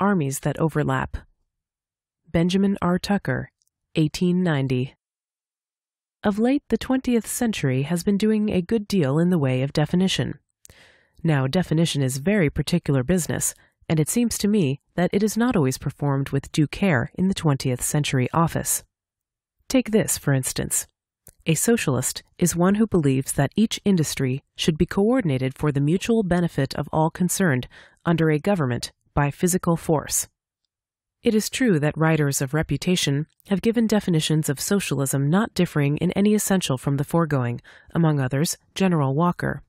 Armies That Overlap. Benjamin R. Tucker, 1890. Of late, the 20th century has been doing a good deal in the way of definition. Now, definition is very particular business, and it seems to me that it is not always performed with due care in the 20th century office. Take this, for instance. A socialist is one who believes that each industry should be coordinated for the mutual benefit of all concerned under a government by physical force. It is true that writers of reputation have given definitions of socialism not differing in any essential from the foregoing, among others, General Walker.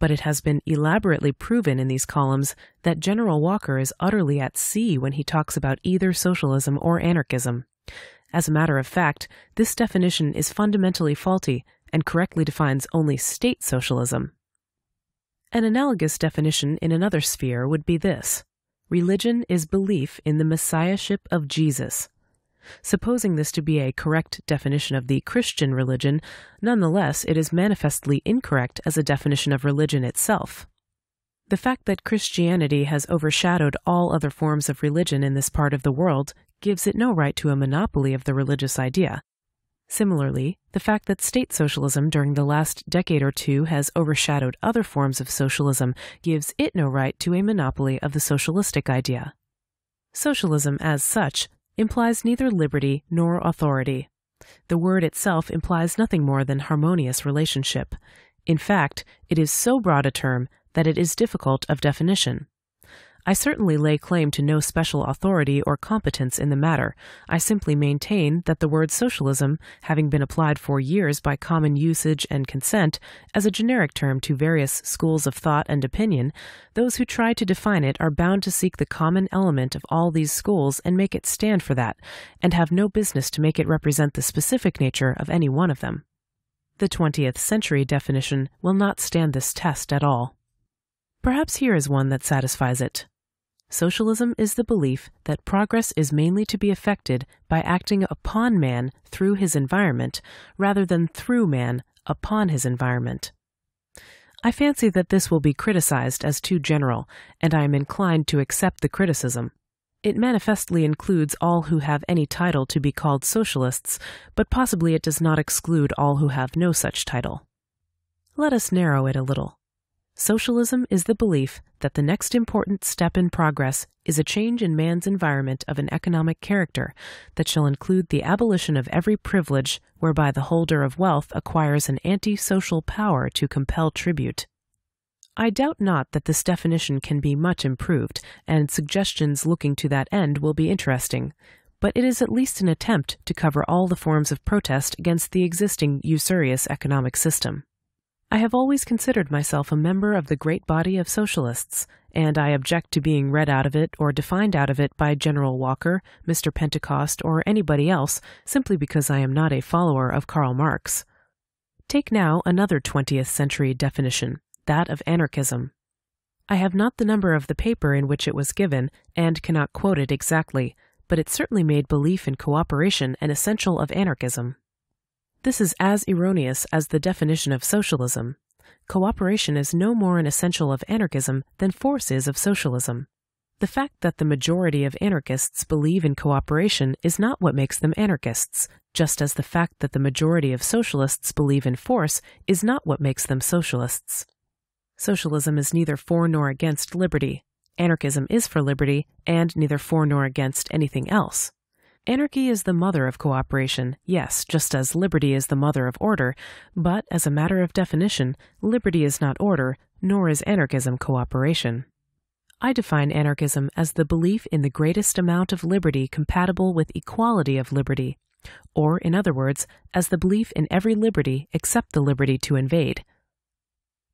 But it has been elaborately proven in these columns that General Walker is utterly at sea when he talks about either socialism or anarchism. As a matter of fact, this definition is fundamentally faulty and correctly defines only state socialism. An analogous definition in another sphere would be this. Religion is belief in the messiahship of Jesus. Supposing this to be a correct definition of the Christian religion, nonetheless, it is manifestly incorrect as a definition of religion itself. The fact that Christianity has overshadowed all other forms of religion in this part of the world gives it no right to a monopoly of the religious idea. Similarly, the fact that state socialism during the last decade or two has overshadowed other forms of socialism gives it no right to a monopoly of the socialistic idea. Socialism, as such, implies neither liberty nor authority. The word itself implies nothing more than harmonious relationship. In fact, it is so broad a term that it is difficult of definition. I certainly lay claim to no special authority or competence in the matter. I simply maintain that the word socialism, having been applied for years by common usage and consent as a generic term to various schools of thought and opinion, those who try to define it are bound to seek the common element of all these schools and make it stand for that, and have no business to make it represent the specific nature of any one of them. The 20th century definition will not stand this test at all. Perhaps here is one that satisfies it. Socialism is the belief that progress is mainly to be effected by acting upon man through his environment rather than through man upon his environment. I fancy that this will be criticized as too general, and I am inclined to accept the criticism. It manifestly includes all who have any title to be called socialists, but possibly it does not exclude all who have no such title. Let us narrow it a little. Socialism is the belief that the next important step in progress is a change in man's environment of an economic character that shall include the abolition of every privilege whereby the holder of wealth acquires an anti-social power to compel tribute. I doubt not that this definition can be much improved, and suggestions looking to that end will be interesting, but it is at least an attempt to cover all the forms of protest against the existing usurious economic system. I have always considered myself a member of the great body of socialists, and I object to being read out of it or defined out of it by General Walker, Mr. Pentecost, or anybody else simply because I am not a follower of Karl Marx. Take now another 20th century definition, that of anarchism. I have not the number of the paper in which it was given and cannot quote it exactly, but it certainly made belief in cooperation an essential of anarchism. This is as erroneous as the definition of socialism. Cooperation is no more an essential of anarchism than force is of socialism. The fact that the majority of anarchists believe in cooperation is not what makes them anarchists, just as the fact that the majority of socialists believe in force is not what makes them socialists. Socialism is neither for nor against liberty. Anarchism is for liberty and neither for nor against anything else. Anarchy is the mother of cooperation, yes, just as liberty is the mother of order, but as a matter of definition, liberty is not order, nor is anarchism cooperation. I define anarchism as the belief in the greatest amount of liberty compatible with equality of liberty, or, in other words, as the belief in every liberty except the liberty to invade.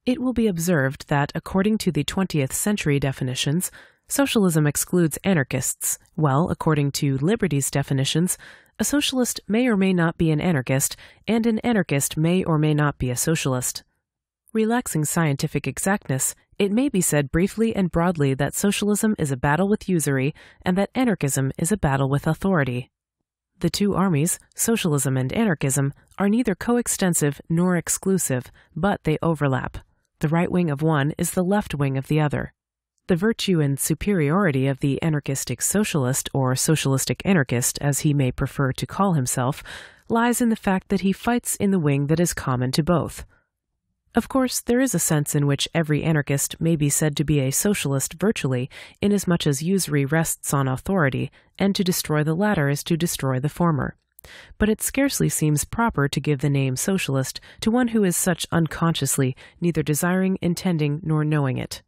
It will be observed that, according to the 20th century definitions, Socialism excludes anarchists. Well, according to liberty's definitions, a socialist may or may not be an anarchist, and an anarchist may or may not be a socialist. Relaxing scientific exactness, it may be said briefly and broadly that socialism is a battle with usury and that anarchism is a battle with authority. The two armies, socialism and anarchism, are neither coextensive nor exclusive, but they overlap. The right wing of one is the left wing of the other the virtue and superiority of the anarchistic socialist, or socialistic anarchist as he may prefer to call himself, lies in the fact that he fights in the wing that is common to both. Of course, there is a sense in which every anarchist may be said to be a socialist virtually, inasmuch as usury rests on authority, and to destroy the latter is to destroy the former. But it scarcely seems proper to give the name socialist to one who is such unconsciously, neither desiring, intending, nor knowing it.